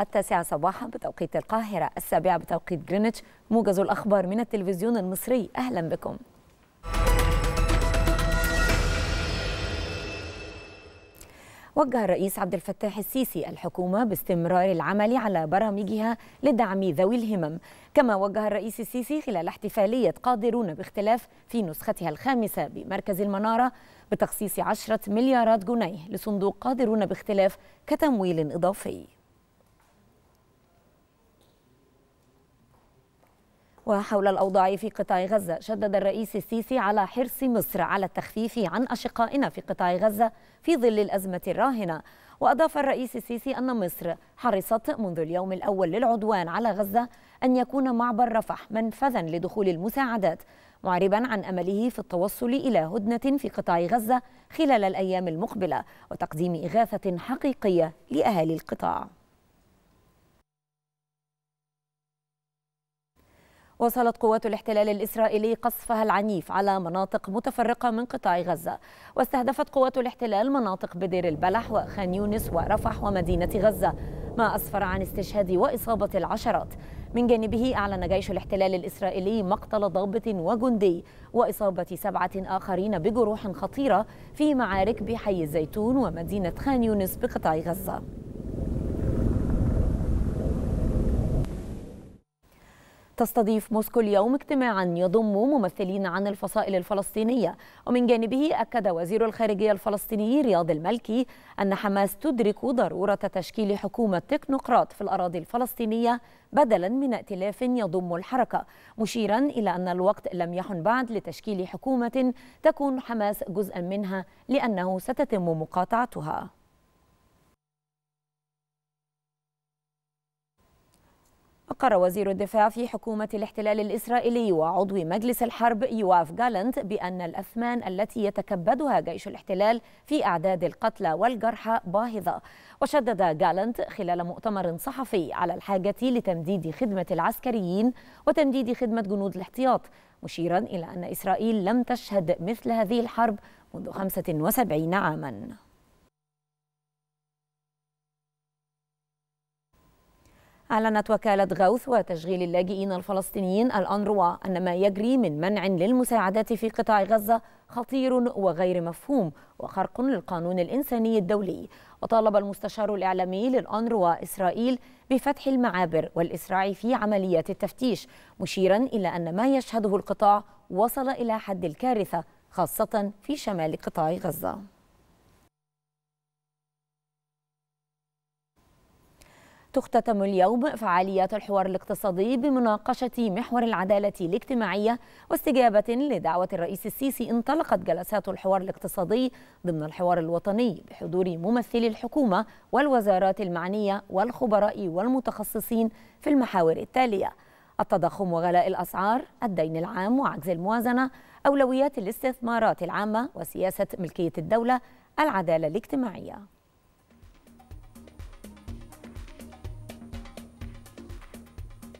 التاسعة صباحا بتوقيت القاهرة السابعة بتوقيت جرينتش موجز الأخبار من التلفزيون المصري أهلا بكم وجه الرئيس عبد الفتاح السيسي الحكومة باستمرار العمل على برامجها لدعم ذوي الهمم كما وجه الرئيس السيسي خلال احتفالية قادرون باختلاف في نسختها الخامسة بمركز المنارة بتخصيص 10 مليارات جنيه لصندوق قادرون باختلاف كتمويل إضافي وحول الأوضاع في قطاع غزة شدد الرئيس السيسي على حرص مصر على التخفيف عن أشقائنا في قطاع غزة في ظل الأزمة الراهنة وأضاف الرئيس السيسي أن مصر حرصت منذ اليوم الأول للعدوان على غزة أن يكون معبر رفح منفذا لدخول المساعدات معربا عن أمله في التوصل إلى هدنة في قطاع غزة خلال الأيام المقبلة وتقديم إغاثة حقيقية لأهالي القطاع واصلت قوات الاحتلال الإسرائيلي قصفها العنيف على مناطق متفرقة من قطاع غزة واستهدفت قوات الاحتلال مناطق بدير البلح وخان يونس ورفح ومدينة غزة ما أسفر عن استشهاد وإصابة العشرات من جانبه أعلن جيش الاحتلال الإسرائيلي مقتل ضابط وجندي وإصابة سبعة آخرين بجروح خطيرة في معارك بحي الزيتون ومدينة خان يونس بقطاع غزة تستضيف موسكو اليوم اجتماعا يضم ممثلين عن الفصائل الفلسطينية ومن جانبه أكد وزير الخارجية الفلسطيني رياض الملكي أن حماس تدرك ضرورة تشكيل حكومة تكنوقراط في الأراضي الفلسطينية بدلا من ائتلاف يضم الحركة مشيرا إلى أن الوقت لم يحن بعد لتشكيل حكومة تكون حماس جزءا منها لأنه ستتم مقاطعتها أقر وزير الدفاع في حكومة الاحتلال الإسرائيلي وعضو مجلس الحرب يواف جالنت بأن الأثمان التي يتكبدها جيش الاحتلال في أعداد القتلى والجرحى باهظة وشدد جالنت خلال مؤتمر صحفي على الحاجة لتمديد خدمة العسكريين وتمديد خدمة جنود الاحتياط مشيرا إلى أن إسرائيل لم تشهد مثل هذه الحرب منذ 75 عاماً أعلنت وكالة غوث وتشغيل اللاجئين الفلسطينيين الأنروا أن ما يجري من منع للمساعدات في قطاع غزة خطير وغير مفهوم وخرق للقانون الإنساني الدولي وطالب المستشار الإعلامي للأنروا إسرائيل بفتح المعابر والإسراع في عمليات التفتيش مشيرا إلى أن ما يشهده القطاع وصل إلى حد الكارثة خاصة في شمال قطاع غزة تختتم اليوم فعاليات الحوار الاقتصادي بمناقشة محور العدالة الاجتماعية واستجابة لدعوة الرئيس السيسي انطلقت جلسات الحوار الاقتصادي ضمن الحوار الوطني بحضور ممثلي الحكومة والوزارات المعنية والخبراء والمتخصصين في المحاور التالية التضخم وغلاء الأسعار، الدين العام وعجز الموازنة، أولويات الاستثمارات العامة وسياسة ملكية الدولة، العدالة الاجتماعية